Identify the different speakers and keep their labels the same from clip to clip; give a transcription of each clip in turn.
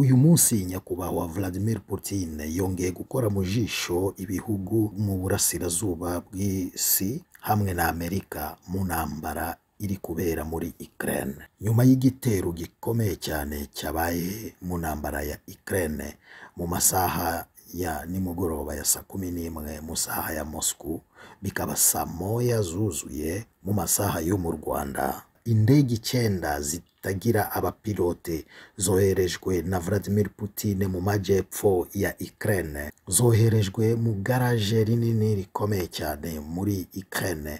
Speaker 1: uyu munsi nyakubahwa Vladimir Putin yongeye gukora mu jisho ibihugu mu burasirazuba bw'isi hamwe na Amerika mu ntambara iri kubera muri Ukraine nyuma y'igitero gikomeye cyane cyabaye mu ntambara ya Ukraine mu masaha ya nimugoroba ya saa kumi n'imwe mu saha ya Moscow bikaba saa moya zuzuye mu masaha yo mu Rwanda indege icyenda zit zitagira abapilote zoherejwe na Vladimir Putin mu majyepfo ya Ukraine zoherejwe mu garaje rinini rikomeye cyane muri Ukraine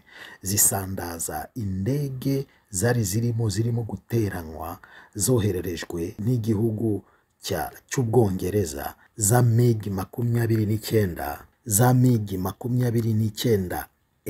Speaker 1: zisandaza indege zari zirimo zirimo guteranywa zohererejwe n'igihugu cy'ubwongereza za MIG makumyabiri n'icyenda za migi makumyabiri n'icyenda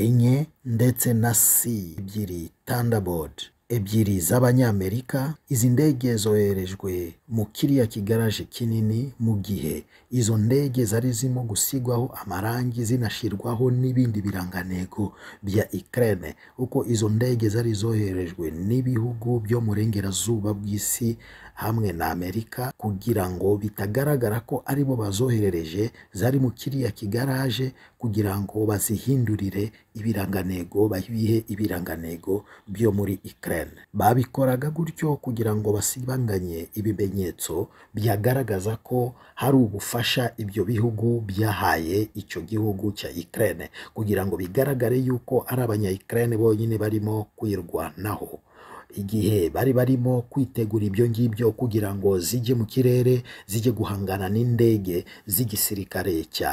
Speaker 1: enye ndetse na si ebyiri tandabodi ebyiri z'Abanyamerika, izi ndege zoherejwe mu kiriya kigaraje kinini mu gihe izo ndege zari zirimo gusigwaho amarangi zinashyirwaho n'ibindi birangantego bya Ukraine uko izo ndege zari zoherejwe n'ibihugu byo mu burengerazuba bw'isi hamwe na Amerika kugira ngo bitagaragara ko ari bo bazoherereje zari mu kiriya kigaraje kugira ngo bazihindurire ibirangantego babihe ibirangantego byo muri Ukraine babikoraga gutyo kugira ngo basibanganye ibimenyetso byagaragaza ko hari ubufasha gufasha ibyo bihugu byahaye icyo gihugu cya Ukraine kugira ngo bigaragare yuko ari abanya bonyine barimo kwirwanaho igihe bari barimo kwitegura ibyo ngibyo kugira ngo zijye mu kirere zijye guhangana n'indege z'igisirikare cya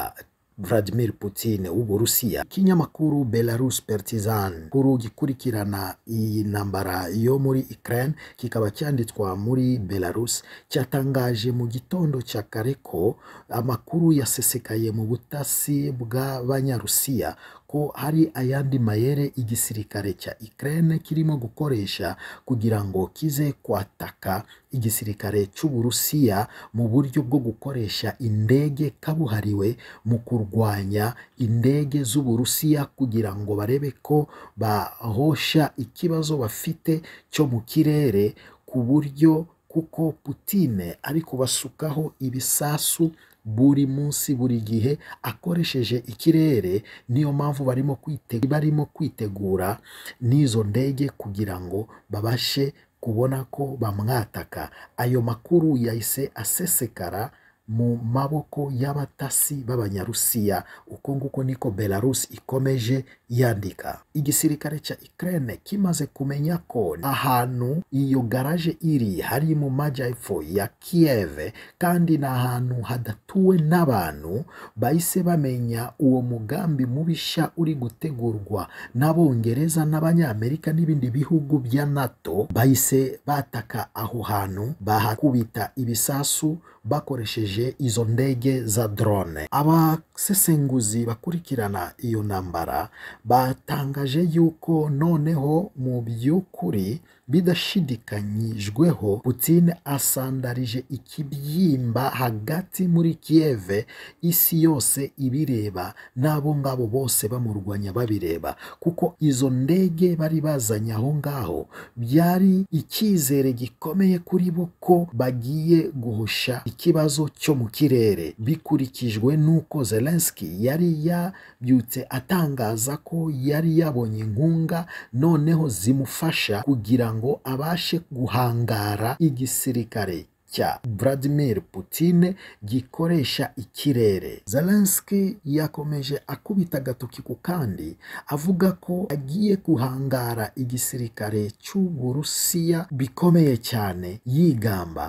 Speaker 1: Vladimir Putin w'Uburusiya ikinyamakuru Belarus Partizan kuru gikurikirana iyi ntambara yo muri Ukraine kikaba cyanditswa muri Belarus cyatangaje mu gitondo cya kare ko amakuru yasesekaye mu butasi bw'abanyarusiya ko hari ayandi mayere igisirikare cya Ukraine kirimo gukoresha kugira ngo kize kwataka igisirikare cy'Uburusiya mu buryo bwo gukoresha indege kabuhariwe mu kurwanya indege z'Uburusiya kugira ngo barebe ko bahosha ikibazo bafite cyo mu kirere ku buryo kuko Putine ari kubasukaho ibisasu buri munsi buri gihe akoresheje ikirere niyo mpamvu barimo barimo kwitegura n'izo ndege kugira ngo babashe kubona ko bamwataka ayo makuru yahise asesekara mu maboko y'abatasi b'Abanyarusiya uko nguko niko Belarus ikomeje yandika igisirikare cya Ukraine kimaze kumenya ko ahantu iyo garaje iri hari mu majyepfo ya Kiev kandi ni ahantu hadatuwe n'abantu bahise bamenya uwo mugambi mubisha uri gutegurwa n'Abongereza n'Abanyamerika n'ibindi bihugu bya NATO bahise bataka aho hantu bahakubita ibisasu bakoresheje izo ndege za drone abasesenguzi bakurikirana iyo ntambara batangaje yuko noneho mu by'ukuri bidashidikanyijweho Putin asandarije ikibyimba hagati muri Kiev isi yose ibireba n'abo ngabo bose bamurwanya babireba kuko izo ndege bari bazanye aho ngaho byari icyizere gikomeye kuri bo ko bagiye guhusha ikibazo cyo mu kirere bikurikijwe n'uko zelenski yari yabyutse atangaza ko yari yabonye inkunga noneho zimufasha kugira ngo abashe guhangara igisirikare cya Vladimir Putin gikoresha ikirere. Zelenski yakomeje akubita agatoki ku kandi avuga ko agiye guhangara igisirikare cy'Uburusiya bikomeye cyane yigamba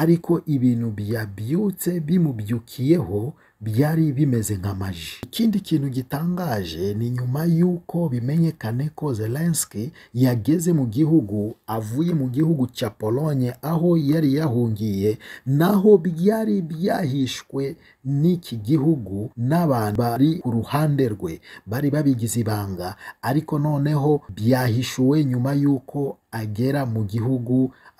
Speaker 1: ariko ibintu byabyutse bimubyukiyeho byari bimeze nk'amaji ikindi kintu gitangaje ni nyuma y'uko bimenyekane ko zelenski yageze mu gihugu avuye mu gihugu cya polonye aho yari yahungiye naho byari byahishwe n'iki gihugu n'abantu bari ku ruhande rwe bari babigize ibanga ariko noneho byahishuwe nyuma y'uko agera mu gihugu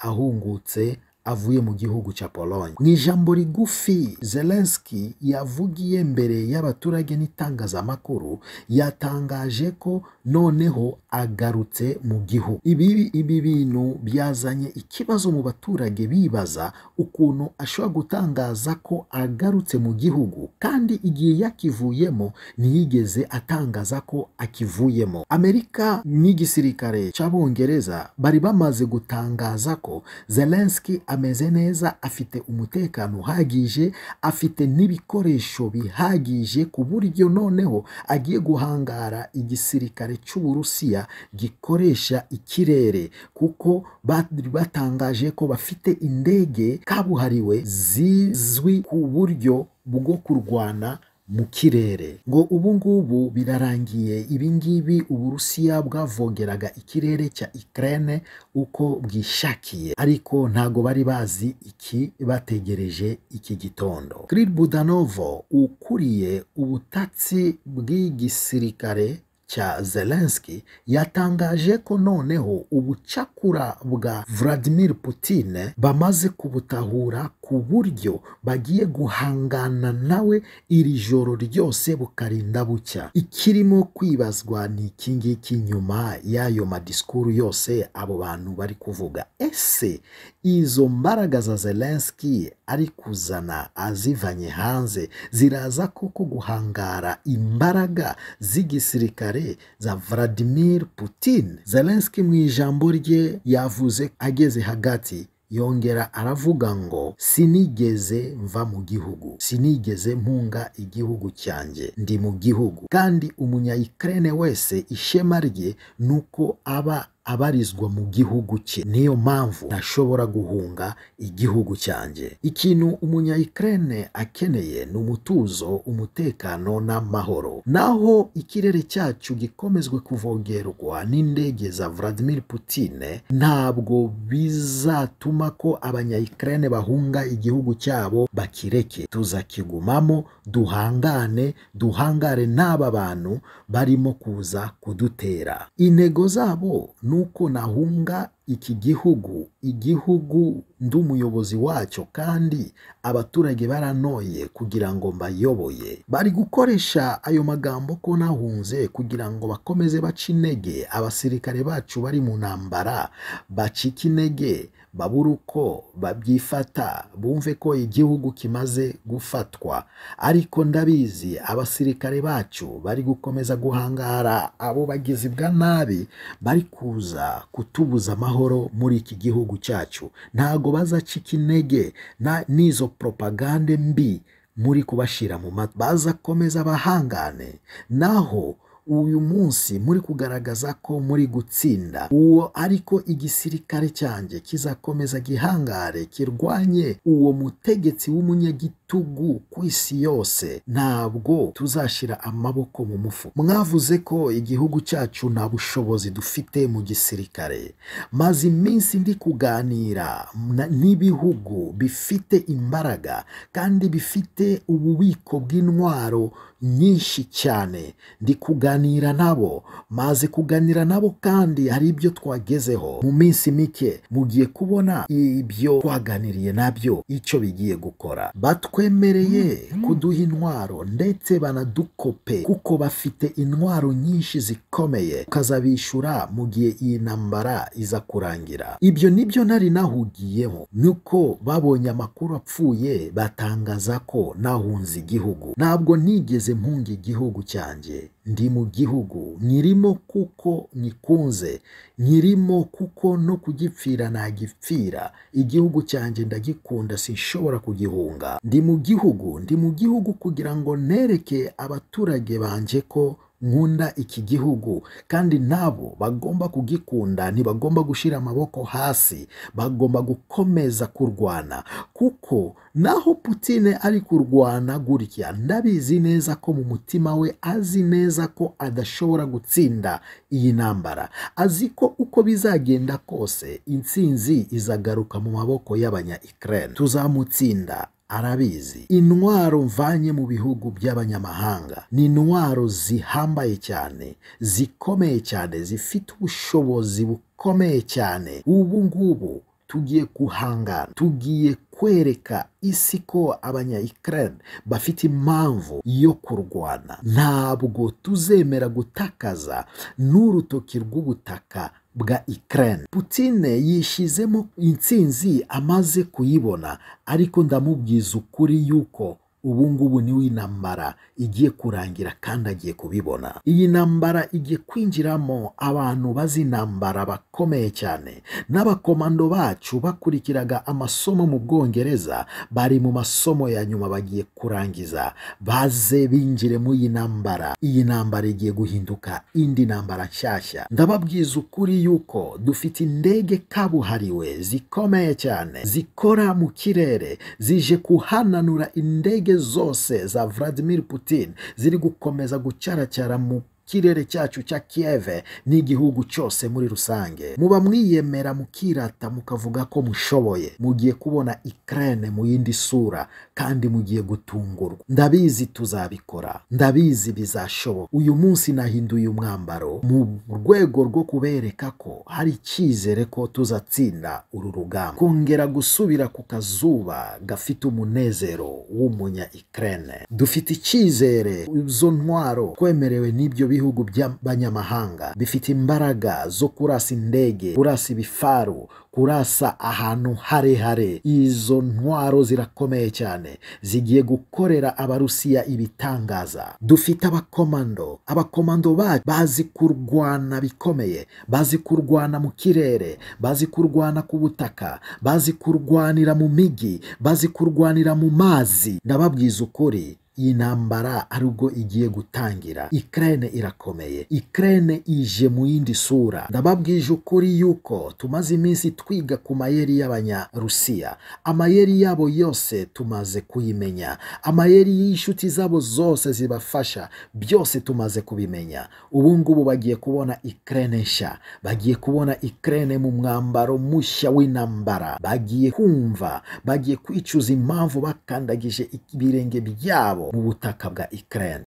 Speaker 1: ahungutse avuye mu gihugu cya Pologne mu ijambo rigufi Zelensky yavugiye mbere y'abaturage n'itangazamakuru yatangaje ko noneho agarutse mu gihugu ibi ibi bintu byazanye ikibazo mu baturage bibaza ukuntu ashobora gutangaza ko agarutse mu gihugu kandi igihe yakivuyemo ntiyigeze atangaza ko akivuyemo Amerika n'igisirikare cy'abongereza bari bamaze gutangaza ko Zelensky ameze neza afite umutekano uhagije afite n'ibikoresho bihagije ku buryo noneho agiye guhangara igisirikare cy'uburusiya gikoresha ikirere kuko batangaje ko bafite indege kabuhariwe zizwi ku buryo bwo kurwana mu kirere ngo ubu ngubu birarangiye ibingibi ngibi uburusiya bwavogeraga ikirere cya Ukraine uko bwishakiye ariko ntago bari bazi iki bategereje iki gitondo Kirill Budanovo ukuriye ubutatsi bw'igisirikare cya Zelensky yatangaje ko noneho ubucakura bwa Vladimir Putin bamaze kubutahura ku buryo bagiye guhangana nawe iri joro ryose bukarinda bucya ikirimo kwibazwa ni iki ngiki nyuma y'ayo madisikuru yose abo bantu bari kuvuga ese izo mbaraga za zelenski ari kuzana azivanye hanze ziraza koko guhangara imbaraga z'igisirikare za vladimir putin zelenski mu ijambo rye yavuze ageze hagati yongera aravuga ngo sinigeze mva mu gihugu sinigeze mpunga igihugu cyanjye ndi mu gihugu kandi umunyayikirene wese ishema rye nuko uko aba abarizwa mu gihugu cye niyo mpamvu ntashobora guhunga igihugu cyanjye ikintu umunyayikirene akeneye ni umutuzo umutekano n'amahoro naho ikirere cyacu gikomezwe kuvogerwa n'indege za Vladimir Putin ntabwo bizatuma ko abanyayikirene bahunga igihugu cyabo bakireke tuzakigumamo duhangane duhangare n'aba bantu barimo kuza kudutera intego zabo nuko nahunga iki gihugu igihugu ndi wacyo kandi abaturage baranoye kugira ngo mbayoboye bari gukoresha ayo magambo ko nahunze kugira ngo bakomeze bace intege abasirikare bacu bari mu ntambara bacike intege babure uko babyifata bumve ko igihugu kimaze gufatwa ariko ndabizi abasirikare bacu bari gukomeza guhangara abo bagizi bwa nabi bari kuza kutubuza amahoro muri iki gihugu cyacu ntago bazacika intege n'izo propagande mbi muri kubashyira mu mata bazakomeza bahangane naho uyu munsi muri kugaragaza ko muri gutsinda uwo ariko igisirikare cyanjye kizakomeza gihangare kirwanye uwo mutegetsi w'umunyagitugu ku isi yose ntabwo tuzashyira amaboko mu mufuka mwavuze ko igihugu cyacu nta bushobozi dufite mu gisirikare maze iminsi ndi kuganira n'ibihugu bifite imbaraga kandi bifite ububiko bw'intwaro nyinshi cyane ndi kuganira kuganira nabo maze kuganira nabo kandi hari ibyo twagezeho mu minsi mike mugiye kubona ibyo twaganiriye nabyo icyo bigiye gukora batwemereye mm-hmm. kuduha intwaro ndetse banadukope kuko bafite intwaro nyinshi zikomeye ukazabishyura mu gihe iyi ntambara iza kurangira ibyo nibyo nari nahugiyeho nuko babonye amakuru apfuye batangaza ko nahunze igihugu ntabwo nigeze mpunga igihugu cyanjye ndi mu gihugu nyirimo kuko nyikunze nyirimo kuko no kugipfira nagipfira igihugu cyanjye ndagikunda sinshobora kugihunga ndi mu gihugu ndi mu gihugu kugira ngo nereke abaturage banjye ko nkunda iki gihugu kandi nabo bagomba kugikunda ntibagomba gushyira amaboko hasi bagomba gukomeza kurwana kuko naho Putine ari kurwana gutya ndabizi neza ko mu mutima we azi neza ko adashobora gutsinda iyi ntambara azi ko uko bizagenda kose intsinzi izagaruka mu maboko y'abanya Ukraine tuzamutsinda arabizi intwaro mvanye mu bihugu by'abanyamahanga ni intwaro zihambaye cyane zikomeye cyane zifite ubushobozi bukomeye cyane ubu ngubu tugiye guhangana tugiye kwereka isi ko abanya bafite impamvu yo kurwana ntabwo tuzemera gutakaza n'urutoki rw'ubutaka bwa Ukraine Putine yishizemo intsinzi amaze kuyibona ariko ndamubwiza ukuri yuko ubu ngubu niwo intambara igiye kurangira kandi agiye kubibona iyi ntambara igiye kwinjiramo abantu bazi intambara bakomeye cyane n'abakomando bacu bakurikiraga amasomo mu bwongereza bari mu masomo ya nyuma bagiye kurangiza baze binjire muri iyi ntambara iyi ntambara igiye guhinduka indi ntambara nshyashya ndababwiza ukuri yuko dufite indege kabuhariwe zikomeye cyane zikora mu kirere zije kuhananura indege zose za Vladimir Putin ziri gukomeza gucyaracyara mu kirere cyacu cya Kiev n'igihugu cyose muri rusange muba mwiyemera mukirata mukavuga ko mushoboye mugiye kubona Ukraine mu yindi sura kandi mugiye gutungurwa ndabizi tuzabikora ndabizi bizashoboka uyu munsi nahinduye umwambaro mu rwego rwo kubereka ko hari icyizere ko tuzatsinda uru rugamba kongera gusubira ku kazuba gafite umunezero w'umunya Ukraine dufite icyizere izo ntwaro twemerewe n'ibyo b'ibihugu by'abanyamahanga bifite imbaraga zo kurasa indege kurasa ibifaru kurasa ahantu harehare izo ntwaro zirakomeye cyane zigiye gukorera abarusiya ibitangaza dufite abakomando abakomando bazi kurwana bikomeye bazi kurwana mu kirere bazi kurwana ku butaka bazi kurwanira mu mijyi bazi kurwanira mu mazi ndababwiza ukuri iyi ntambara ari ubwo igiye gutangira Ukraine irakomeye Ukraine ije mu yindi sura ndababwije ukuri yuko tumaze iminsi twiga ku mayeri y'abanyarusiya amayeri yabo yose tumaze kuyimenya amayeri y'inshuti zabo zose zibafasha byose tumaze kubimenya ubu ngubu bagiye kubona Ukraine nshya bagiye kubona Ukraine mu mwambaro mushya w'intambara bagiye kumva bagiye kwicuza impamvu bakandagije ibirenge byabo yabo mu butaka bwa Ukraine